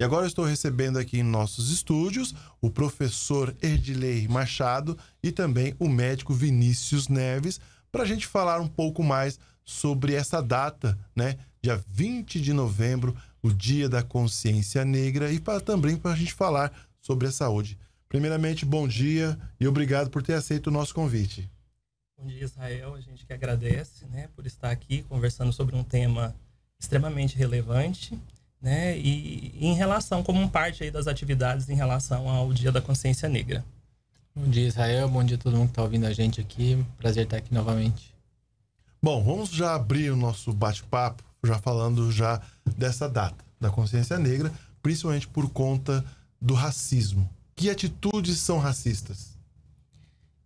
E agora eu estou recebendo aqui em nossos estúdios o professor Erdilei Machado e também o médico Vinícius Neves para a gente falar um pouco mais sobre essa data, né? Dia 20 de novembro, o Dia da Consciência Negra, e pra, também para a gente falar sobre a saúde. Primeiramente, bom dia e obrigado por ter aceito o nosso convite. Bom dia, Israel. A gente que agradece né, por estar aqui conversando sobre um tema extremamente relevante né? E, em relação, como parte aí das atividades em relação ao Dia da Consciência Negra. Bom dia, Israel. Bom dia a todo mundo que está ouvindo a gente aqui. Prazer estar aqui novamente. Bom, vamos já abrir o nosso bate-papo, já falando já dessa data da consciência negra, principalmente por conta do racismo. Que atitudes são racistas?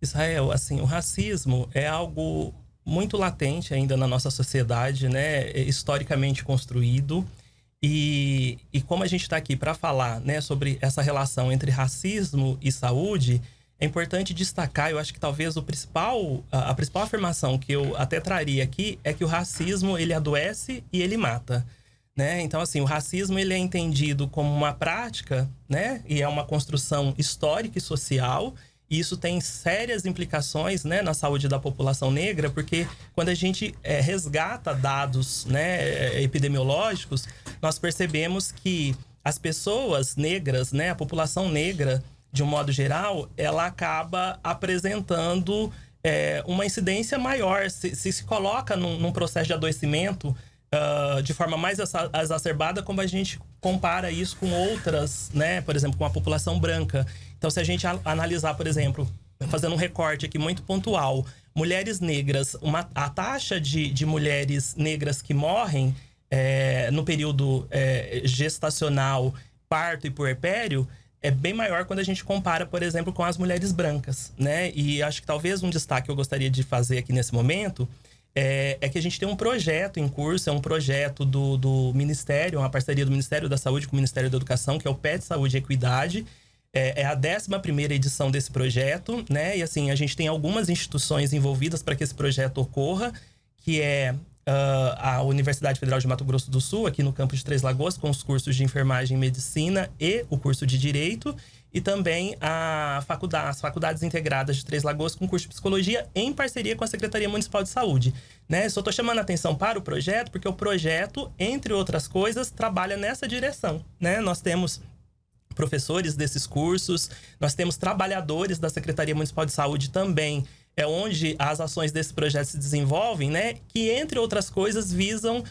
Israel, assim, o racismo é algo muito latente ainda na nossa sociedade, né? É historicamente construído e, e como a gente está aqui para falar né, sobre essa relação entre racismo e saúde, é importante destacar, eu acho que talvez o principal, a, a principal afirmação que eu até traria aqui é que o racismo ele adoece e ele mata. Né? Então, assim, o racismo ele é entendido como uma prática, né? E é uma construção histórica e social e isso tem sérias implicações né, na saúde da população negra, porque quando a gente é, resgata dados né, é, epidemiológicos, nós percebemos que as pessoas negras, né, a população negra, de um modo geral, ela acaba apresentando é, uma incidência maior, se se, se coloca num, num, processo de adoecimento uh, de forma mais exacerbada, como a gente compara isso com outras, né, por exemplo, com a população branca. Então, se a gente analisar, por exemplo, fazendo um recorte aqui muito pontual, mulheres negras, uma, a taxa de, de mulheres negras que morrem é, no período é, gestacional, parto e puerpério é bem maior quando a gente compara, por exemplo, com as mulheres brancas, né? E acho que talvez um destaque que eu gostaria de fazer aqui nesse momento é, é, que a gente tem um projeto em curso, é um projeto do, do Ministério, uma parceria do Ministério da Saúde com o Ministério da Educação, que é o PET Saúde e Equidade, é, é a 11 primeira edição desse projeto, né? E assim, a gente tem algumas instituições envolvidas para que esse projeto ocorra, que é uh, a Universidade Federal de Mato Grosso do Sul, aqui no campus de Três Lagoas, com os cursos de enfermagem e medicina e o curso de Direito, e também a faculdade, as faculdades integradas de Três Lagoas com curso de psicologia em parceria com a Secretaria Municipal de Saúde. Né? Só estou chamando a atenção para o projeto, porque o projeto, entre outras coisas, trabalha nessa direção. Né? Nós temos professores desses cursos, nós temos trabalhadores da Secretaria Municipal de Saúde também é onde as ações desse projeto se desenvolvem, né? Que, entre outras coisas, visam uh,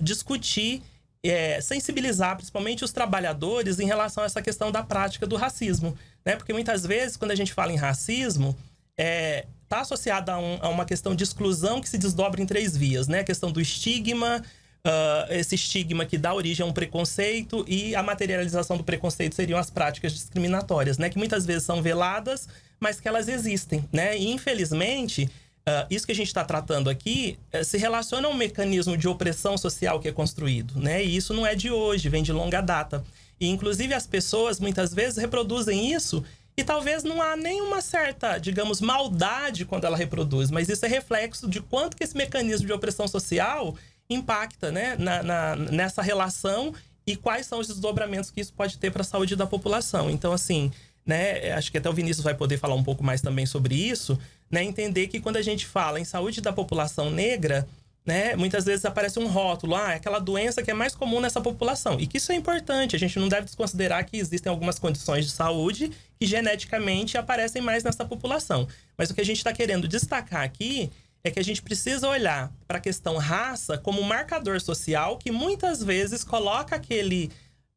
discutir, é, sensibilizar principalmente os trabalhadores em relação a essa questão da prática do racismo, né? Porque muitas vezes, quando a gente fala em racismo, é, tá associada um, a, uma questão de exclusão que se desdobra em três vias, né? A questão do estigma, uh, esse estigma que dá origem a um preconceito e a materialização do preconceito seriam as práticas discriminatórias, né? Que muitas vezes são veladas, mas que elas existem, né? E infelizmente, Uh, isso que a gente está tratando aqui uh, se relaciona a um mecanismo de opressão social que é construído, né? E isso não é de hoje, vem de longa data. E, inclusive, as pessoas muitas vezes reproduzem isso e talvez não há nenhuma certa, digamos, maldade quando ela reproduz, mas isso é reflexo de quanto que esse mecanismo de opressão social impacta né, na, na, nessa relação e quais são os desdobramentos que isso pode ter para a saúde da população. Então, assim, né, é, acho que até o Vinícius vai poder falar um pouco mais também sobre isso, né, entender que quando a gente fala em saúde da população negra, né, muitas vezes aparece um rótulo, ah, é aquela doença que é mais comum nessa população. E que isso é importante, a gente não deve desconsiderar que existem algumas condições de saúde que geneticamente aparecem mais nessa população. Mas o que a gente está querendo destacar aqui é que a gente precisa olhar para a questão raça como um marcador social que muitas vezes coloca aquele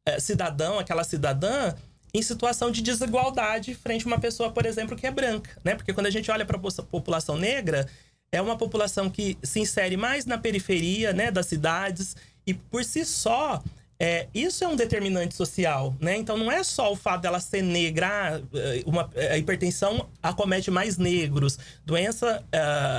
eh, cidadão, aquela cidadã em situação de desigualdade frente a uma pessoa, por exemplo, que é branca, né? Porque quando a gente olha para a população negra, é uma população que se insere mais na periferia, né, das cidades e por si só é, isso é um determinante social, né? Então não é só o fato dela ser negra, ah, eh, uma, eh, a hipertensão acomete mais negros, doença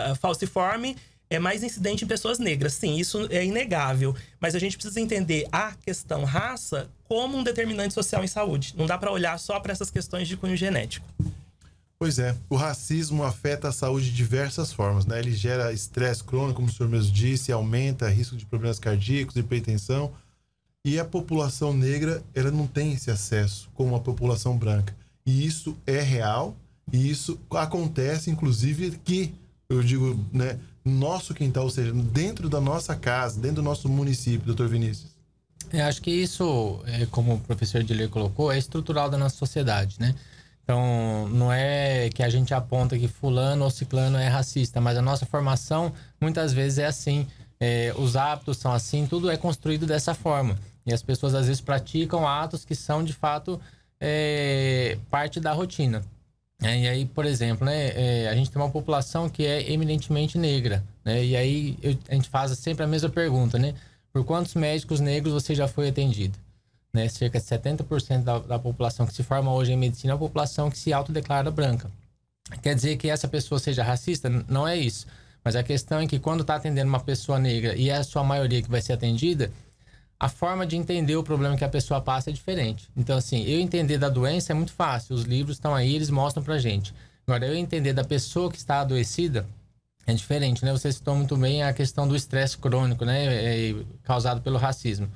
uh, falciforme é mais incidente em pessoas negras. Sim, isso é inegável. Mas a gente precisa entender a questão raça como um determinante social em saúde. Não dá para olhar só para essas questões de cunho genético. Pois é, o racismo afeta a saúde de diversas formas, né? Ele gera estresse crônico, como o senhor mesmo disse, aumenta risco de problemas cardíacos, hipertensão e a população negra, ela não tem esse acesso como a população branca. E isso é real, e isso acontece, inclusive, aqui. Eu digo, né, nosso quintal, ou seja, dentro da nossa casa, dentro do nosso município, doutor Vinícius. Eu é, acho que isso, é, como o professor Dilê colocou, é estrutural da nossa sociedade, né? Então, não é que a gente aponta que fulano ou ciclano é racista, mas a nossa formação muitas vezes é assim, é, os hábitos são assim, tudo é construído dessa forma. E as pessoas às vezes praticam atos que são de fato é, parte da rotina. É, e aí, por exemplo, né, é, a gente tem uma população que é eminentemente negra, né, e aí eu, a gente faz sempre a mesma pergunta, né? Por quantos médicos negros você já foi atendido? Né, cerca de 70% da, da população que se forma hoje em medicina é a população que se autodeclara branca. Quer dizer que essa pessoa seja racista? Não é isso. Mas a questão é que quando está atendendo uma pessoa negra e é a sua maioria que vai ser atendida, a forma de entender o problema que a pessoa passa é diferente. Então, assim, eu entender da doença é muito fácil. Os livros estão aí, eles mostram pra gente. Agora, eu entender da pessoa que está adoecida é diferente, né? Você citou muito bem a questão do estresse crônico, né? É, é causado pelo racismo.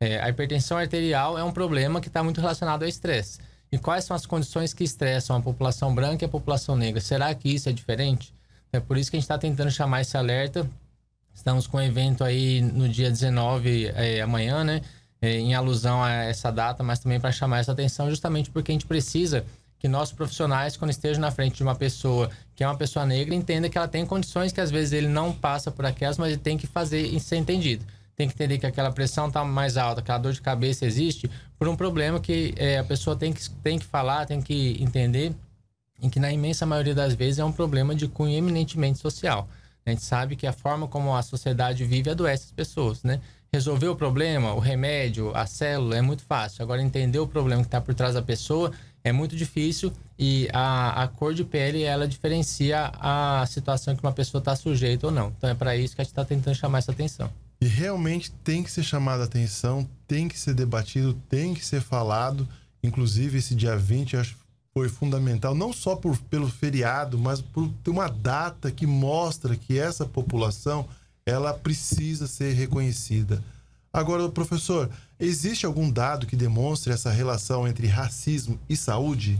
É, a hipertensão arterial é um problema que está muito relacionado ao estresse. E quais são as condições que estressam a população branca e a população negra? Será que isso é diferente? É por isso que a gente está tentando chamar esse alerta Estamos com um evento aí no dia 19, é, amanhã, né? É, em alusão a essa data, mas também para chamar essa atenção, justamente porque a gente precisa que nossos profissionais, quando estejam na frente de uma pessoa que é uma pessoa negra, entenda que ela tem condições que às vezes ele não passa por aquelas, mas ele tem que fazer e ser entendido. Tem que entender que aquela pressão está mais alta, aquela dor de cabeça existe por um problema que é, a pessoa tem que, tem que falar, tem que entender, e que na imensa maioria das vezes é um problema de cunho eminentemente social. A gente sabe que a forma como a sociedade vive adoece as pessoas, né? Resolver o problema, o remédio, a célula é muito fácil. Agora, entender o problema que está por trás da pessoa é muito difícil e a, a cor de pele ela diferencia a situação que uma pessoa está sujeita ou não. Então, é para isso que a gente está tentando chamar essa atenção. E realmente tem que ser chamada atenção, tem que ser debatido, tem que ser falado. Inclusive, esse dia 20, acho foi fundamental, não só por, pelo feriado, mas por ter uma data que mostra que essa população ela precisa ser reconhecida. Agora, professor, existe algum dado que demonstre essa relação entre racismo e saúde?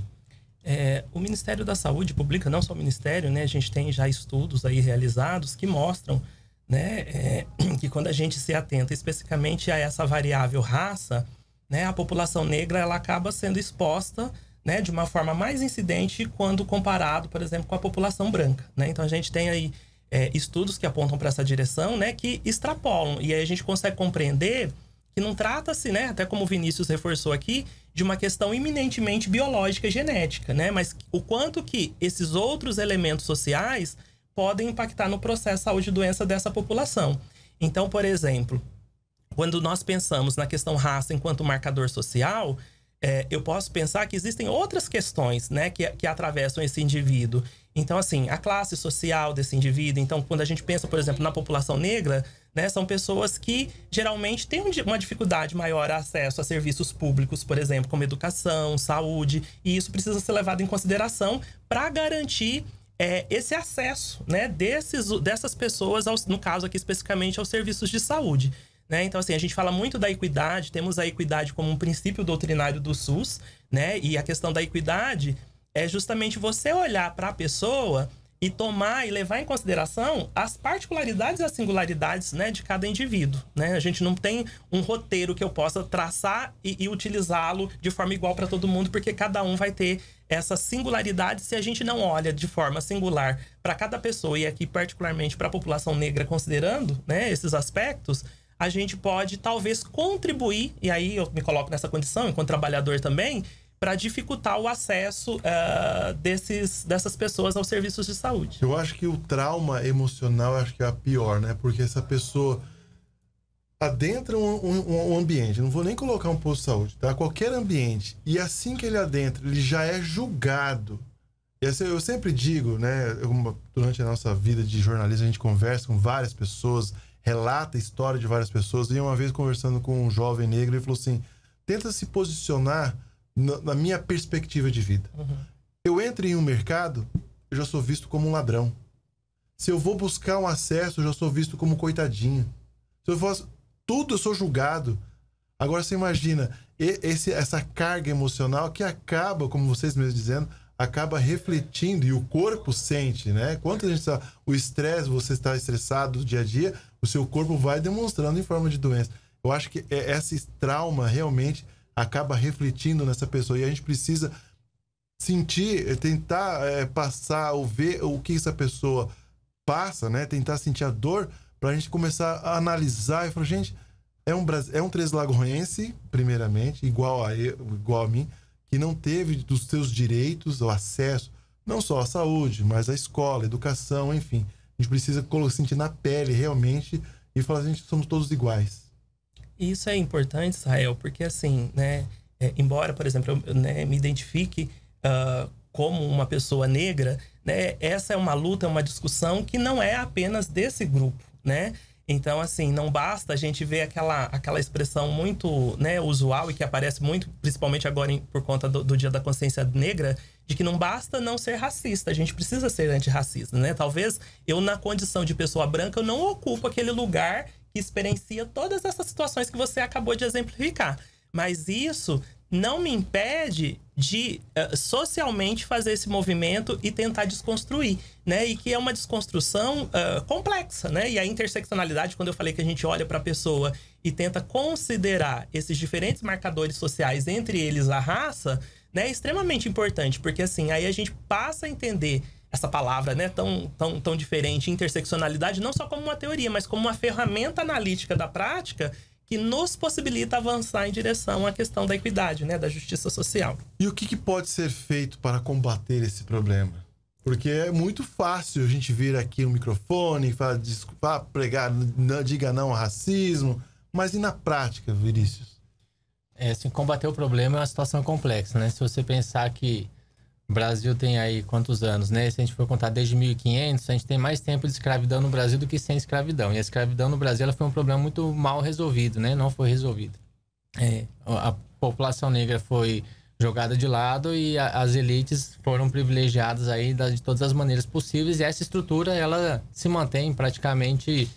É, o Ministério da Saúde publica, não só o Ministério, né? A gente tem já estudos aí realizados que mostram, né, é, que quando a gente se atenta especificamente a essa variável raça, né, a população negra ela acaba sendo exposta né, de uma forma mais incidente quando comparado, por exemplo, com a população branca. Né? Então a gente tem aí é, estudos que apontam para essa direção, né, que extrapolam. E aí a gente consegue compreender que não trata-se, né, até como o Vinícius reforçou aqui, de uma questão eminentemente biológica e genética, né, mas o quanto que esses outros elementos sociais podem impactar no processo de saúde e doença dessa população. Então, por exemplo, quando nós pensamos na questão raça enquanto marcador social, é, eu posso pensar que existem outras questões né, que, que atravessam esse indivíduo. Então, assim, a classe social desse indivíduo. Então, quando a gente pensa, por exemplo, na população negra, né, são pessoas que geralmente têm uma dificuldade maior a acesso a serviços públicos, por exemplo, como educação, saúde. E isso precisa ser levado em consideração para garantir é, esse acesso né, desses, dessas pessoas, aos, no caso aqui especificamente, aos serviços de saúde. Né? Então, assim, a gente fala muito da equidade, temos a equidade como um princípio doutrinário do SUS, né? E a questão da equidade é justamente você olhar para a pessoa e tomar e levar em consideração as particularidades e as singularidades né, de cada indivíduo. Né? A gente não tem um roteiro que eu possa traçar e, e utilizá-lo de forma igual para todo mundo, porque cada um vai ter essa singularidade se a gente não olha de forma singular para cada pessoa e aqui particularmente para a população negra considerando né, esses aspectos a gente pode talvez contribuir, e aí eu me coloco nessa condição, enquanto trabalhador também, para dificultar o acesso uh, desses, dessas pessoas aos serviços de saúde. Eu acho que o trauma emocional acho que é a pior, né? Porque essa pessoa adentra tá um, um, um, ambiente, não vou nem colocar um posto de saúde, tá? Qualquer ambiente. E assim que ele adentra, ele já é julgado. E assim, eu sempre digo, né? Eu, durante a nossa vida de jornalista, a gente conversa com várias pessoas relata a história de várias pessoas. E uma vez conversando com um jovem negro, ele falou assim: tenta se posicionar na, na minha perspectiva de vida. Uhum. Eu entro em um mercado, eu já sou visto como um ladrão. Se eu vou buscar um acesso, eu já sou visto como um coitadinho. Se eu faço tudo, eu sou julgado. Agora você imagina esse, essa carga emocional que acaba, como vocês mesmos dizendo, acaba refletindo e o corpo sente, né? Quanto a gente está, o estresse, você está estressado dia a dia, o seu corpo vai demonstrando em forma de doença. Eu acho que é, esse trauma realmente acaba refletindo nessa pessoa e a gente precisa sentir, eh, tentar é, passar ou ver o que essa pessoa passa, né? Tentar sentir a dor para a gente começar a analisar e falar, gente, é um é um três lagoense primeiramente, igual a eu, igual a mim que não teve dos seus direitos o acesso, não só à saúde, mas à escola, à educação, enfim. A gente precisa sentir na pele realmente e falar gente somos todos iguais. Isso é importante, Israel, porque assim, né, é, embora, por exemplo, eu né, me identifique uh, como uma pessoa negra, né, essa é uma luta, é uma discussão que não é apenas desse grupo, né? Então, assim, não basta a gente ver aquela, aquela expressão muito né, usual e que aparece muito, principalmente agora em, por conta do, do, Dia da Consciência Negra, de que não basta não ser racista, a gente precisa ser antirracista, né? Talvez eu, na condição de pessoa branca, eu não ocupo aquele lugar que experiencia todas essas situações que você acabou de exemplificar. Mas isso não me impede de uh, socialmente fazer esse movimento e tentar desconstruir, né? E que é uma desconstrução uh, complexa, né? E a interseccionalidade, quando eu falei que a gente olha para a pessoa e tenta considerar esses diferentes marcadores sociais, entre eles a raça, né? É extremamente importante, porque assim, aí a gente passa a entender essa palavra, né, tão, tão, tão diferente, interseccionalidade, não só como uma teoria, mas como uma ferramenta analítica da prática que nos possibilita avançar em direção à questão da equidade, né, da justiça social. E o que, que pode ser feito para combater esse problema? Porque é muito fácil a gente vir aqui no um microfone, falar, desculpa, pregar, não, diga não ao racismo, mas e na prática, Vinícius? É, assim, combater o problema é uma situação complexa, né? Se você pensar que Brasil tem aí quantos anos, né? Se a gente for contar desde 1500, a gente tem mais tempo de escravidão no Brasil do que sem escravidão. E a escravidão no Brasil ela foi um problema muito mal resolvido, né? Não foi resolvido. É, a população negra foi jogada de lado e a, as elites foram privilegiadas aí da, de todas as maneiras possíveis. E essa estrutura ela se mantém praticamente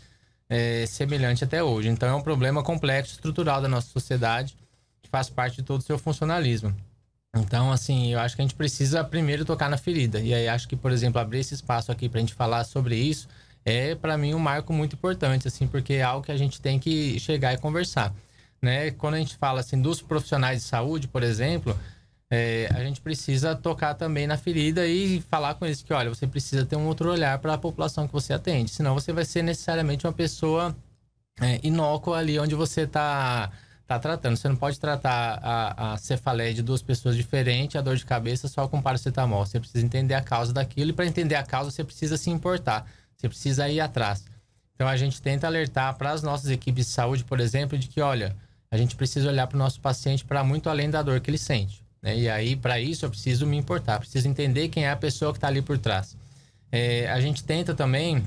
é, semelhante até hoje. Então é um problema complexo estrutural da nossa sociedade que faz parte de todo o seu funcionalismo. Então, assim, eu acho que a gente precisa primeiro tocar na ferida. E aí acho que, por exemplo, abrir esse espaço aqui para a gente falar sobre isso é, para mim, um marco muito importante, assim, porque é algo que a gente tem que chegar e conversar. Né? Quando a gente fala, assim, dos profissionais de saúde, por exemplo, é, a gente precisa tocar também na ferida e falar com eles que, olha, você precisa ter um outro olhar para a população que você atende, senão você vai ser necessariamente uma pessoa é, inócua ali onde você está está tratando. Você não pode tratar a, a, cefaleia de duas pessoas diferentes, a dor de cabeça só com paracetamol. Você precisa entender a causa daquilo e para entender a causa você precisa se importar, você precisa ir atrás. Então a gente tenta alertar para as nossas equipes de saúde, por exemplo, de que olha, a gente precisa olhar para o nosso paciente para muito além da dor que ele sente. Né? E aí para isso eu preciso me importar, preciso entender quem é a pessoa que está ali por trás. É, a gente tenta também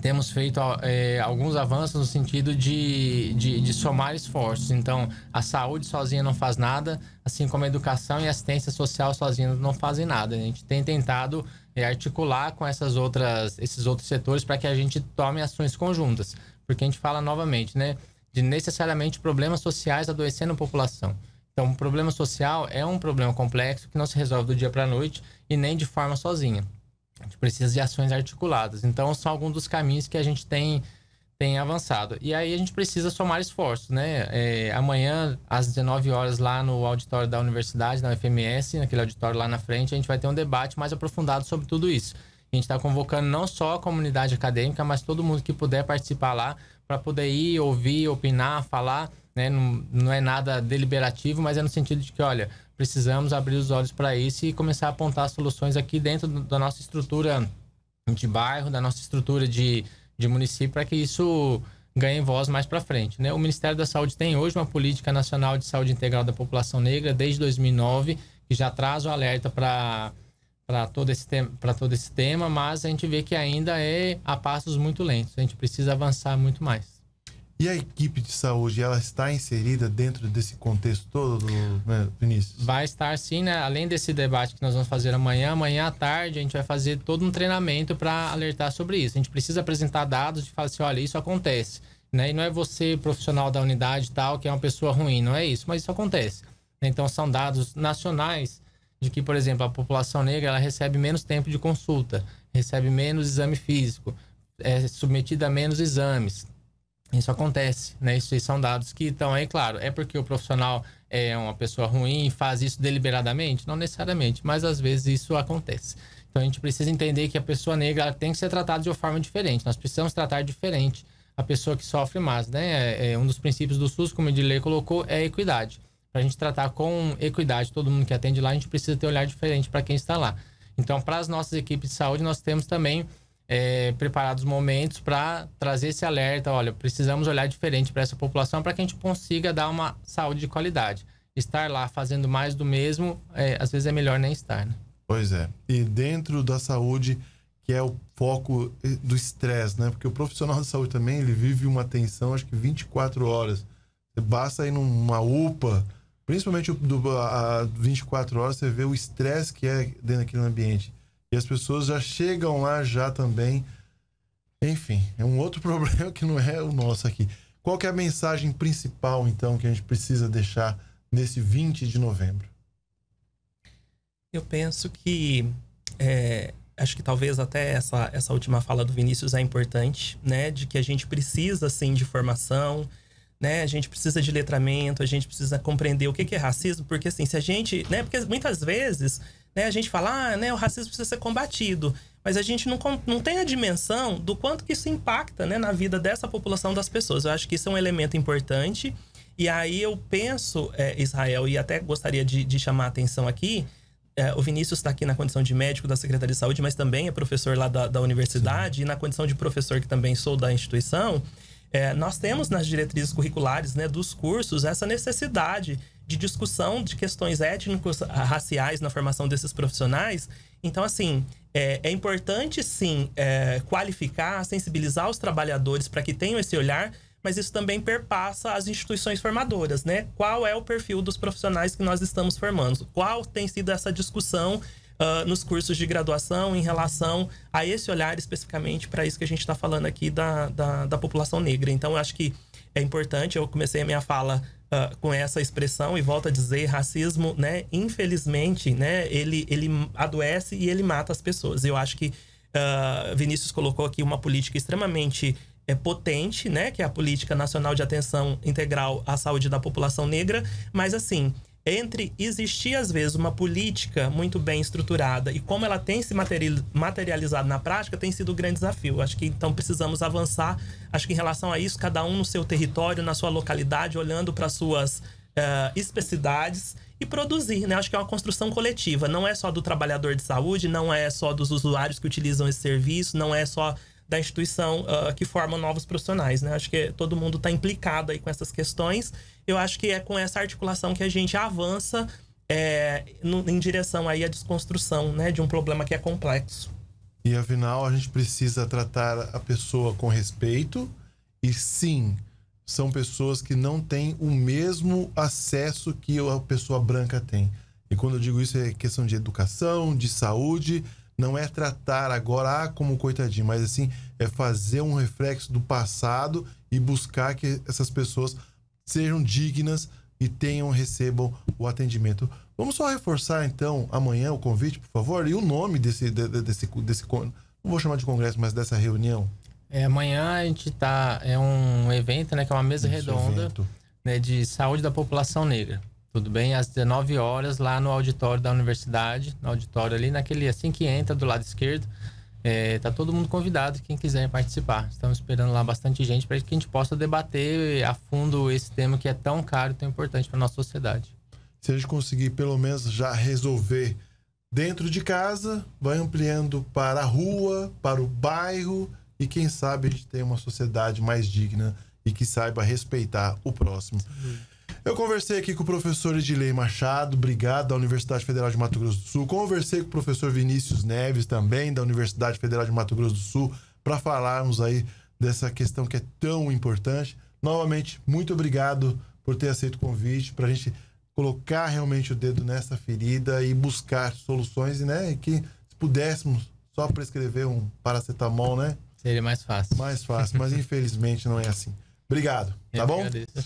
temos feito é, alguns avanços no sentido de, de, de, somar esforços. Então, a saúde sozinha não faz nada, assim como a educação e assistência social sozinha não fazem nada. A gente tem tentado é, articular com essas outras, esses outros setores para que a gente tome ações conjuntas. Porque a gente fala novamente, né? De necessariamente problemas sociais adoecendo a população. Então, o problema social é um problema complexo que não se resolve do dia para a noite e nem de forma sozinha. A gente precisa de ações articuladas. Então, são alguns dos caminhos que a gente tem, tem avançado. E aí a gente precisa somar esforços, né? É, amanhã, às 19 horas, lá no auditório da universidade, na UFMS, naquele auditório lá na frente, a gente vai ter um debate mais aprofundado sobre tudo isso. A gente está convocando não só a comunidade acadêmica, mas todo mundo que puder participar lá para poder ir, ouvir, opinar, falar. Né? Não, não é nada deliberativo, mas é no sentido de que, olha, precisamos abrir os olhos para isso e começar a apontar soluções aqui dentro da nossa estrutura de bairro, da nossa estrutura de, de município, para que isso ganhe voz mais para frente. Né? O Ministério da Saúde tem hoje uma política nacional de saúde integral da população negra desde 2009, que já traz o alerta para para todo esse tema, para todo esse tema, mas a gente vê que ainda é a passos muito lentos. A gente precisa avançar muito mais. E a equipe de saúde, ela está inserida dentro desse contexto todo, né, Vinícius? Vai estar sim, né? Além desse debate que nós vamos fazer amanhã, amanhã à tarde a gente vai fazer todo um treinamento para alertar sobre isso. A gente precisa apresentar dados e falar assim, olha, isso acontece. Né? E não é você, profissional da unidade tal, que é uma pessoa ruim, não é isso, mas isso acontece. Então são dados nacionais de que, por exemplo, a população negra ela recebe menos tempo de consulta, recebe menos exame físico, é submetida a menos exames, isso acontece, né? Isso são dados que estão aí, claro. É porque o profissional é uma pessoa ruim e faz isso deliberadamente? Não necessariamente, mas às vezes isso acontece. Então a gente precisa entender que a pessoa negra tem que ser tratada de uma forma diferente. Nós precisamos tratar diferente a pessoa que sofre mais, né? É, é um dos princípios do SUS, como o Edilê colocou, é a equidade. Para a gente tratar com equidade todo mundo que atende lá, a gente precisa ter um olhar diferente para quem está lá. Então, para as nossas equipes de saúde, nós temos também é, preparados momentos para trazer esse alerta. Olha, precisamos olhar diferente para essa população para que a gente consiga dar uma saúde de qualidade. Estar lá fazendo mais do mesmo, é, às vezes é melhor nem estar. Né? Pois é. E dentro da saúde, que é o foco eh, do estresse, né? Porque o profissional de saúde também ele vive uma tensão, acho que 24 horas. Basta ir numa UPA, principalmente do, a, 24 horas, você vê o estresse que é dentro daquele ambiente. E as pessoas já chegam lá já também. Enfim, é um outro problema que não é o nosso aqui. Qual é a mensagem principal, então, que a gente precisa deixar nesse 20 de novembro? Eu penso que é, acho que talvez até essa, essa última fala do Vinícius é importante, né? De que a gente precisa, sim, de formação, né? A gente precisa de letramento, a gente precisa compreender o que, que é racismo, porque, assim, se a gente... Né? Porque muitas vezes né? A gente fala, ah, né, o racismo precisa ser combatido. Mas a gente não, não tem a dimensão do quanto que isso impacta né, na vida dessa população das pessoas. Eu acho que isso é um elemento importante. E aí eu penso, é, Israel, e até gostaria de, de chamar a atenção aqui, é, o Vinícius está aqui na condição de médico da Secretaria de Saúde, mas também é professor lá da, da universidade, Sim. e na condição de professor que também sou da instituição, é, nós temos nas diretrizes curriculares né, dos cursos essa necessidade de discussão de questões étnicos, raciais na formação desses profissionais. Então, assim, é, é importante sim é, qualificar, sensibilizar os trabalhadores para que tenham esse olhar, mas isso também perpassa as instituições formadoras, né? Qual é o perfil dos profissionais que nós estamos formando? Qual tem sido essa discussão uh, nos cursos de graduação em relação a esse olhar especificamente para isso que a gente está falando aqui da, da, da população negra? Então, eu acho que é importante, eu comecei a minha fala ah, com essa expressão e volta a dizer, racismo, né, infelizmente, né, ele, ele adoece e ele mata as pessoas. Eu acho que uh, Vinícius colocou aqui uma política extremamente é potente, né, que é a política nacional de atenção integral à saúde da população negra, mas assim, entre existir, às vezes, uma política muito bem estruturada e como ela tem se materializado na prática, tem sido um grande desafio. Acho que então precisamos avançar. Acho que em relação a isso, cada um no seu território, na sua localidade, olhando para suas uh, especificidades e produzir, né? Acho que é uma construção coletiva. Não é só do trabalhador de saúde, não é só dos usuários que utilizam esse serviço, não é só da instituição uh, que forma novos profissionais, né? Acho que todo mundo está implicado aí com essas questões. Eu acho que é com essa articulação que a gente avança é, no, em direção aí à desconstrução, né, de um problema que é complexo. E afinal a gente precisa tratar a pessoa com respeito e sim são pessoas que não têm o mesmo acesso que a pessoa branca tem. E quando eu digo isso é questão de educação, de saúde não é tratar agora ah, como coitadinho, mas assim, é fazer um reflexo do passado e buscar que essas pessoas sejam dignas e tenham, recebam o atendimento. Vamos só reforçar então amanhã o convite, por favor, e o nome desse, desse, desse, desse não vou chamar de congresso, mas dessa reunião. É, amanhã a gente tá, é um evento, né, que é uma mesa redonda, né, de saúde da população negra. Tudo bem, às 19 horas, lá no auditório da universidade, no auditório ali, naquele assim que entra do lado esquerdo. É, tá todo mundo convidado, quem quiser participar. Estamos esperando lá bastante gente para que a gente possa debater a fundo esse tema que é tão caro e tão importante para nossa sociedade. Se a gente conseguir pelo menos já resolver dentro de casa, vai ampliando para a rua, para o bairro e quem sabe a gente tem uma sociedade mais digna e que saiba respeitar o próximo. Sim. Eu conversei aqui com o professor Edilei Machado, obrigado, da Universidade Federal de Mato Grosso do Sul. Conversei com o professor Vinícius Neves, também da Universidade Federal de Mato Grosso do Sul, para falarmos aí dessa questão que é tão importante. Novamente, muito obrigado por ter aceito o convite, para a gente colocar realmente o dedo nessa ferida e buscar soluções, né? E que se pudéssemos só prescrever um paracetamol, né? Seria mais fácil. Mais fácil, mas infelizmente não é assim. Obrigado, tá Eu tá bom? Agradeço.